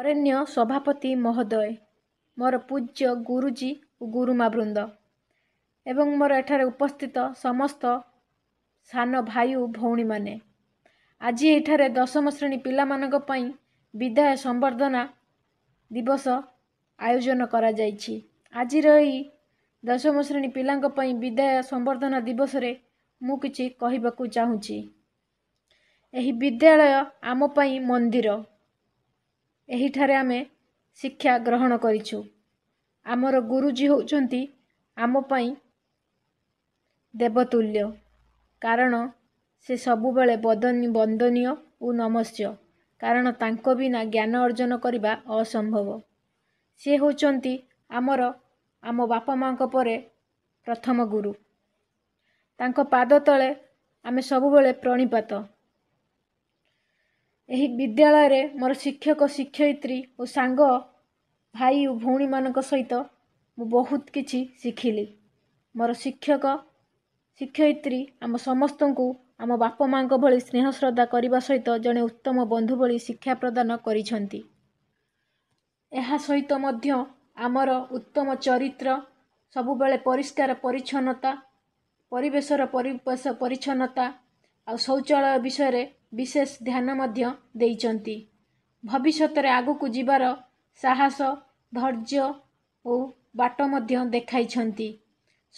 ଅରଣ୍ୟ ସଭାପତି ମହୋଦୟ ମୋର ପୂଜ୍ୟ ଗୁରୁଜୀ ଓ ଗୁରୁମା ବୃନ୍ଦ ଏବଂ ମୋର ଏଠାରେ ଉପସ୍ଥିତ ସମସ୍ତ ସାନ ଭାଇ ଓ ଭଉଣୀମାନେ ଆଜି ଏଠାରେ ଦଶମ ଶ୍ରେଣୀ ପିଲାମାନଙ୍କ ପାଇଁ ବିଦାୟ ସମ୍ବର୍ଦ୍ଧନା ଦିବସ ଆୟୋଜନ କରାଯାଇଛି ଆଜିର ଏହି ଦଶମ ଶ୍ରେଣୀ ପିଲାଙ୍କ ପାଇଁ ବିଦାୟ ସମ୍ବର୍ଦ୍ଧନା ଦିବସରେ ମୁଁ କିଛି କହିବାକୁ ଚାହୁଁଛି ଏହି ବିଦ୍ୟାଳୟ ଆମ ପାଇଁ ମନ୍ଦିର ଏହିଠାରେ ଆମେ ଶିକ୍ଷା ଗ୍ରହଣ କରିଛୁ ଆମର ଗୁରୁଜୀ ହେଉଛନ୍ତି ଆମ ପାଇଁ ଦେବତୁଲ୍ୟ କାରଣ ସେ ସବୁବେଳେ ବଦନୀ ବନ୍ଦନୀୟ ଓ ନମସ୍ୟ କାରଣ ତାଙ୍କ ବିନା ଜ୍ଞାନ ଅର୍ଜନ କରିବା ଅସମ୍ଭବ ସେ ହେଉଛନ୍ତି ଆମର ଆମ ବାପା ମାଆଙ୍କ ପରେ ପ୍ରଥମ ଗୁରୁ ତାଙ୍କ ପାଦ ତଳେ ଆମେ ସବୁବେଳେ ପ୍ରଣିପାତ ଏହି ବିଦ୍ୟାଳୟରେ ମୋର ଶିକ୍ଷକ ଶିକ୍ଷୟିତ୍ରୀ ଓ ସାଙ୍ଗ ଭାଇ ଓ ଭଉଣୀମାନଙ୍କ ସହିତ ମୁଁ ବହୁତ କିଛି ଶିଖିଲି ମୋର ଶିକ୍ଷକ ଶିକ୍ଷୟିତ୍ରୀ ଆମ ସମସ୍ତଙ୍କୁ ଆମ ବାପା ମାଆଙ୍କ ଭଳି ସ୍ନେହ ଶ୍ରଦ୍ଧା କରିବା ସହିତ ଜଣେ ଉତ୍ତମ ବନ୍ଧୁ ଭଳି ଶିକ୍ଷା ପ୍ରଦାନ କରିଛନ୍ତି ଏହା ସହିତ ମଧ୍ୟ ଆମର ଉତ୍ତମ ଚରିତ୍ର ସବୁବେଳେ ପରିଷ୍କାର ପରିଚ୍ଛନ୍ନତା ପରିବେଶର ପରିବେଶ ପରିଚ୍ଛନ୍ନତା ଆଉ ଶୌଚାଳୟ ବିଷୟରେ ବିଶେଷ ଧ୍ୟାନ ମଧ୍ୟ ଦେଇଛନ୍ତି ଭବିଷ୍ୟତରେ ଆଗକୁ ଯିବାର ସାହସ ଧୈର୍ଯ୍ୟ ଓ ବାଟ ମଧ୍ୟ ଦେଖାଇଛନ୍ତି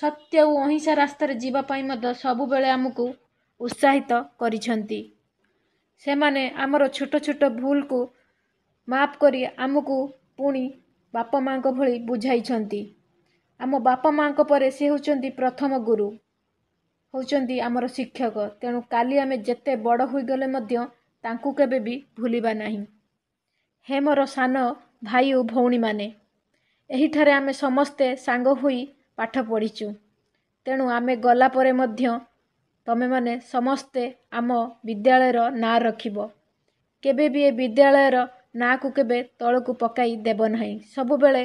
ସତ୍ୟ ଓ ଅହିଂସା ରାସ୍ତାରେ ଯିବା ପାଇଁ ମଧ୍ୟ ସବୁବେଳେ ଆମକୁ ଉତ୍ସାହିତ କରିଛନ୍ତି ସେମାନେ ଆମର ଛୋଟ ଛୋଟ ଭୁଲକୁ ମାଫ୍ କରି ଆମକୁ ପୁଣି ବାପା ମାଆଙ୍କ ଭଳି ବୁଝାଇଛନ୍ତି ଆମ ବାପା ମାଆଙ୍କ ପରେ ସେ ହେଉଛନ୍ତି ପ୍ରଥମ ଗୁରୁ ହେଉଛନ୍ତି ଆମର ଶିକ୍ଷକ ତେଣୁ କାଲି ଆମେ ଯେତେ ବଡ଼ ହୋଇଗଲେ ମଧ୍ୟ ତାଙ୍କୁ କେବେ ବି ଭୁଲିବା ନାହିଁ ହେ ମୋର ସାନ ଭାଇ ଓ ଭଉଣୀମାନେ ଏହିଠାରେ ଆମେ ସମସ୍ତେ ସାଙ୍ଗ ହୋଇ ପାଠ ପଢ଼ିଛୁ ତେଣୁ ଆମେ ଗଲା ପରେ ମଧ୍ୟ ତୁମେମାନେ ସମସ୍ତେ ଆମ ବିଦ୍ୟାଳୟର ନାଁ ରଖିବ କେବେ ବି ଏ ବିଦ୍ୟାଳୟର ନାଁକୁ କେବେ ତଳକୁ ପକାଇ ଦେବ ନାହିଁ ସବୁବେଳେ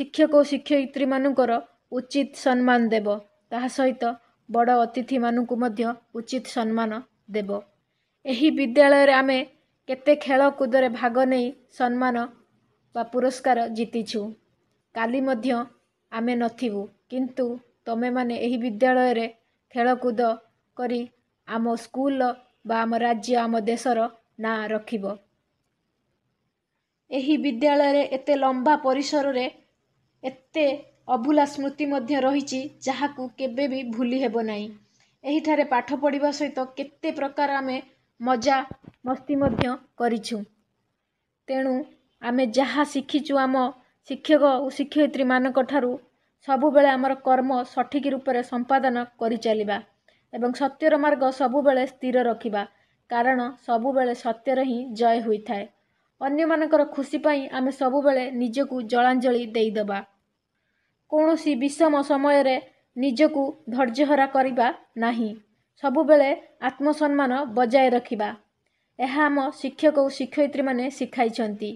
ଶିକ୍ଷକ ଓ ଶିକ୍ଷୟିତ୍ରୀମାନଙ୍କର ଉଚିତ ସମ୍ମାନ ଦେବ ତାହା ସହିତ ବଡ଼ ଅତିଥିମାନଙ୍କୁ ମଧ୍ୟ ଉଚିତ ସମ୍ମାନ ଦେବ ଏହି ବିଦ୍ୟାଳୟରେ ଆମେ କେତେ ଖେଳକୁଦରେ ଭାଗ ନେଇ ସମ୍ମାନ ବା ପୁରସ୍କାର ଜିତିଛୁ କାଲି ମଧ୍ୟ ଆମେ ନଥିବୁ କିନ୍ତୁ ତମେମାନେ ଏହି ବିଦ୍ୟାଳୟରେ ଖେଳକୁଦ କରି ଆମ ସ୍କୁଲ ବା ଆମ ରାଜ୍ୟ ଆମ ଦେଶର ନାଁ ରଖିବ ଏହି ବିଦ୍ୟାଳୟରେ ଏତେ ଲମ୍ବା ପରିସରରେ ଏତେ ଅଭୁଲା ସ୍ମୃତି ମଧ୍ୟ ରହିଛି ଯାହାକୁ କେବେ ବି ଭୁଲି ହେବ ନାହିଁ ଏହିଠାରେ ପାଠ ପଢ଼ିବା ସହିତ କେତେ ପ୍ରକାର ଆମେ ମଜା ମସ୍ତି ମଧ୍ୟ କରିଛୁ ତେଣୁ ଆମେ ଯାହା ଶିଖିଛୁ ଆମ ଶିକ୍ଷକ ଓ ଶିକ୍ଷୟିତ୍ରୀମାନଙ୍କ ଠାରୁ ସବୁବେଳେ ଆମର କର୍ମ ସଠିକ ରୂପରେ ସମ୍ପାଦନ କରିଚାଲିବା ଏବଂ ସତ୍ୟର ମାର୍ଗ ସବୁବେଳେ ସ୍ଥିର ରଖିବା କାରଣ ସବୁବେଳେ ସତ୍ୟର ହିଁ ଜୟ ହୋଇଥାଏ ଅନ୍ୟମାନଙ୍କର ଖୁସି ପାଇଁ ଆମେ ସବୁବେଳେ ନିଜକୁ ଜଳାଞ୍ଜଳି ଦେଇଦେବା କୌଣସି ବିଷମ ସମୟରେ ନିଜକୁ ଧୈର୍ଯ୍ୟହରା କରିବା ନାହିଁ ସବୁବେଳେ ଆତ୍ମସମ୍ମାନ ବଜାୟ ରଖିବା ଏହା ଆମ ଶିକ୍ଷକ ଓ ଶିକ୍ଷୟିତ୍ରୀମାନେ ଶିଖାଇଛନ୍ତି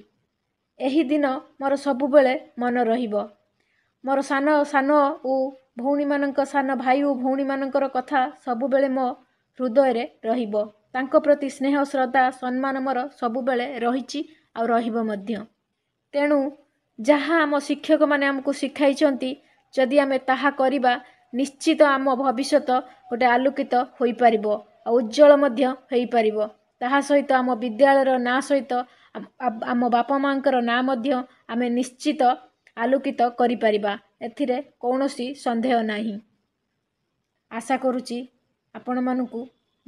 ଏହି ଦିନ ମୋର ସବୁବେଳେ ମନ ରହିବ ମୋର ସାନ ସାନ ଓ ଭଉଣୀମାନଙ୍କ ସାନ ଭାଇ ଓ ଭଉଣୀମାନଙ୍କର କଥା ସବୁବେଳେ ମୋ ହୃଦୟରେ ରହିବ ତାଙ୍କ ପ୍ରତି ସ୍ନେହ ଶ୍ରଦ୍ଧା ସମ୍ମାନ ମୋର ସବୁବେଳେ ରହିଛି ଆଉ ରହିବ ମଧ୍ୟ ତେଣୁ ଯାହା ଆମ ଶିକ୍ଷକମାନେ ଆମକୁ ଶିଖାଇଛନ୍ତି ଯଦି ଆମେ ତାହା କରିବା ନିଶ୍ଚିତ ଆମ ଭବିଷ୍ୟତ ଗୋଟେ ଆଲୋକିତ ହୋଇପାରିବ ଆଉ ଉଜ୍ଜଳ ମଧ୍ୟ ହୋଇପାରିବ ତାହା ସହିତ ଆମ ବିଦ୍ୟାଳୟର ନାଁ ସହିତ ଆମ ବାପା ମାଆଙ୍କର ନାଁ ମଧ୍ୟ ଆମେ ନିଶ୍ଚିତ ଆଲୋକିତ କରିପାରିବା ଏଥିରେ କୌଣସି ସନ୍ଦେହ ନାହିଁ ଆଶା କରୁଛି ଆପଣମାନଙ୍କୁ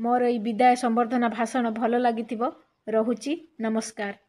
ମୋର ଏଇ ବିଦାୟ ସମ୍ବର୍ଦ୍ଧନା ଭାଷଣ ଭଲ ଲାଗିଥିବ ରହୁଛି ନମସ୍କାର